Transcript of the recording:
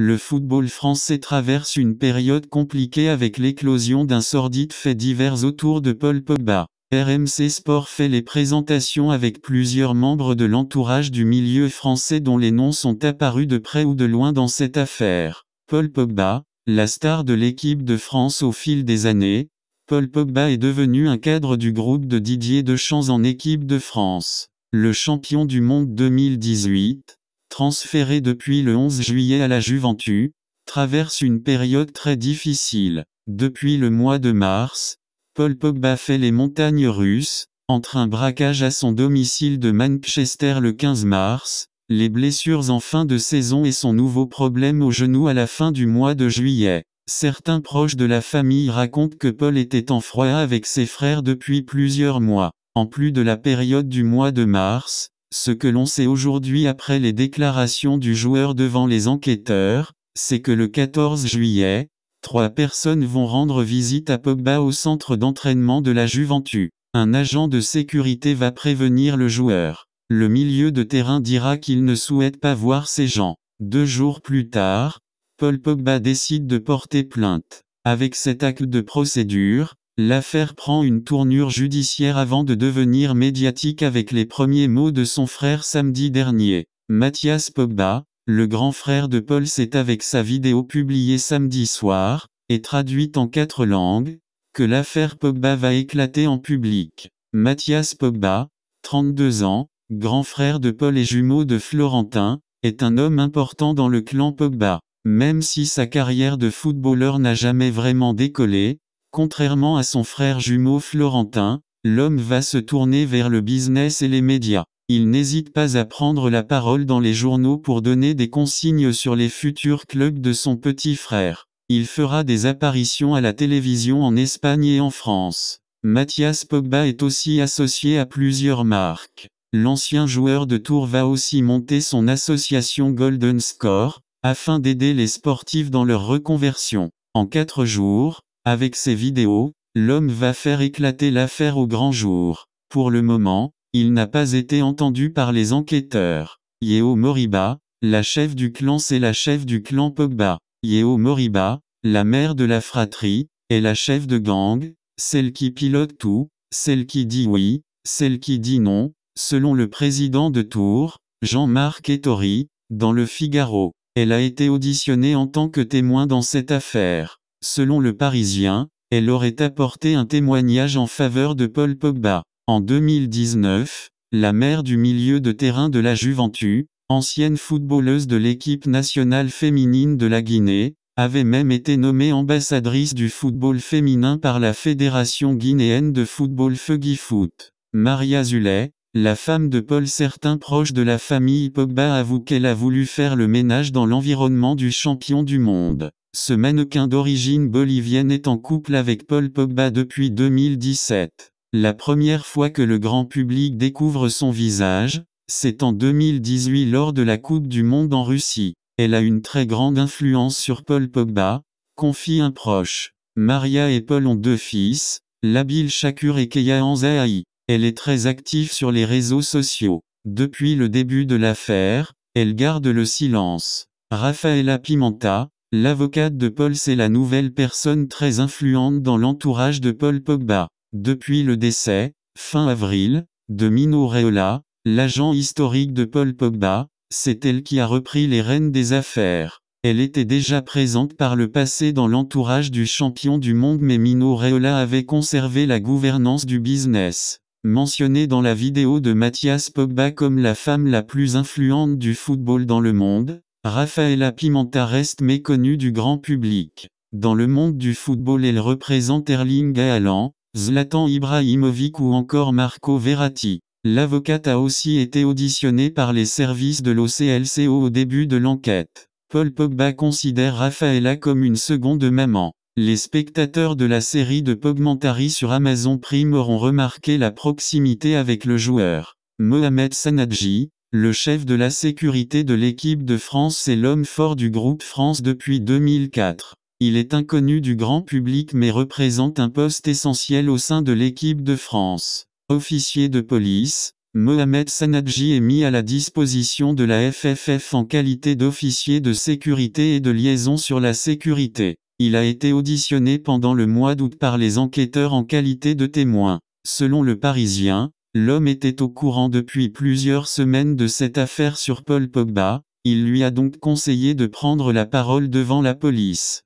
Le football français traverse une période compliquée avec l'éclosion d'un sordide fait divers autour de Paul Pogba. RMC Sport fait les présentations avec plusieurs membres de l'entourage du milieu français dont les noms sont apparus de près ou de loin dans cette affaire. Paul Pogba, la star de l'équipe de France au fil des années, Paul Pogba est devenu un cadre du groupe de Didier Deschamps en équipe de France. Le champion du monde 2018, transféré depuis le 11 juillet à la Juventus, traverse une période très difficile. Depuis le mois de mars, Paul Pogba fait les montagnes russes, entre un braquage à son domicile de Manchester le 15 mars, les blessures en fin de saison et son nouveau problème au genou à la fin du mois de juillet. Certains proches de la famille racontent que Paul était en froid avec ses frères depuis plusieurs mois. En plus de la période du mois de mars, ce que l'on sait aujourd'hui après les déclarations du joueur devant les enquêteurs, c'est que le 14 juillet, trois personnes vont rendre visite à Pogba au centre d'entraînement de la Juventus. Un agent de sécurité va prévenir le joueur. Le milieu de terrain dira qu'il ne souhaite pas voir ces gens. Deux jours plus tard, Paul Pogba décide de porter plainte. Avec cet acte de procédure, L'affaire prend une tournure judiciaire avant de devenir médiatique avec les premiers mots de son frère samedi dernier. Mathias Pogba, le grand frère de Paul c'est avec sa vidéo publiée samedi soir, et traduite en quatre langues, que l'affaire Pogba va éclater en public. Mathias Pogba, 32 ans, grand frère de Paul et jumeau de Florentin, est un homme important dans le clan Pogba. Même si sa carrière de footballeur n'a jamais vraiment décollé, Contrairement à son frère jumeau Florentin, l'homme va se tourner vers le business et les médias. Il n'hésite pas à prendre la parole dans les journaux pour donner des consignes sur les futurs clubs de son petit frère. Il fera des apparitions à la télévision en Espagne et en France. Mathias Pogba est aussi associé à plusieurs marques. L'ancien joueur de tour va aussi monter son association Golden Score, afin d'aider les sportifs dans leur reconversion. En quatre jours, avec ses vidéos, l'homme va faire éclater l'affaire au grand jour. Pour le moment, il n'a pas été entendu par les enquêteurs. Yeo Moriba, la chef du clan c'est la chef du clan Pogba. Yeo Moriba, la mère de la fratrie, est la chef de gang, celle qui pilote tout, celle qui dit oui, celle qui dit non, selon le président de Tours, Jean-Marc Ettori, dans le Figaro. Elle a été auditionnée en tant que témoin dans cette affaire. Selon le Parisien, elle aurait apporté un témoignage en faveur de Paul Pogba. En 2019, la mère du milieu de terrain de la Juventus, ancienne footballeuse de l'équipe nationale féminine de la Guinée, avait même été nommée ambassadrice du football féminin par la Fédération guinéenne de football Fuggy Foot. Maria Zulet, la femme de Paul Certain proche de la famille Pogba avoue qu'elle a voulu faire le ménage dans l'environnement du champion du monde. Ce mannequin d'origine bolivienne est en couple avec Paul Pogba depuis 2017. La première fois que le grand public découvre son visage, c'est en 2018 lors de la Coupe du Monde en Russie. Elle a une très grande influence sur Paul Pogba, confie un proche. Maria et Paul ont deux fils, Labil Shakur et Keya Anzaï. Elle est très active sur les réseaux sociaux. Depuis le début de l'affaire, elle garde le silence. Rafaela Pimenta, L'avocate de Paul c'est la nouvelle personne très influente dans l'entourage de Paul Pogba. Depuis le décès, fin avril, de Mino Reola, l'agent historique de Paul Pogba, c'est elle qui a repris les rênes des affaires. Elle était déjà présente par le passé dans l'entourage du champion du monde mais Mino Reola avait conservé la gouvernance du business. Mentionnée dans la vidéo de Mathias Pogba comme la femme la plus influente du football dans le monde, Rafaela Pimenta reste méconnue du grand public. Dans le monde du football, elle représente Erling Haaland, Zlatan Ibrahimovic ou encore Marco Verratti. L'avocate a aussi été auditionnée par les services de l'OCLCO au début de l'enquête. Paul Pogba considère Rafaela comme une seconde maman. Les spectateurs de la série de Pogmentari sur Amazon Prime auront remarqué la proximité avec le joueur. Mohamed Sanadji, le chef de la sécurité de l'équipe de France est l'homme fort du groupe France depuis 2004. Il est inconnu du grand public mais représente un poste essentiel au sein de l'équipe de France. Officier de police, Mohamed Sanadji est mis à la disposition de la FFF en qualité d'officier de sécurité et de liaison sur la sécurité. Il a été auditionné pendant le mois d'août par les enquêteurs en qualité de témoin. Selon le Parisien, L'homme était au courant depuis plusieurs semaines de cette affaire sur Paul Pogba, il lui a donc conseillé de prendre la parole devant la police.